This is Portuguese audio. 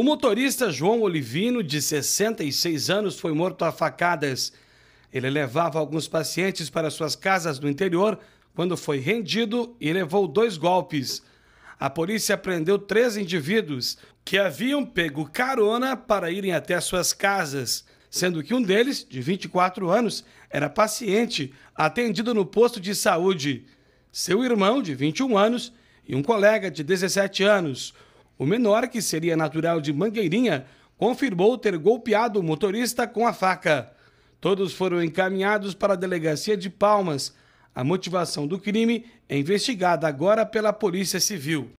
O motorista João Olivino, de 66 anos, foi morto a facadas. Ele levava alguns pacientes para suas casas no interior quando foi rendido e levou dois golpes. A polícia prendeu três indivíduos que haviam pego carona para irem até suas casas, sendo que um deles, de 24 anos, era paciente atendido no posto de saúde. Seu irmão, de 21 anos, e um colega de 17 anos o menor, que seria natural de Mangueirinha, confirmou ter golpeado o motorista com a faca. Todos foram encaminhados para a delegacia de Palmas. A motivação do crime é investigada agora pela Polícia Civil.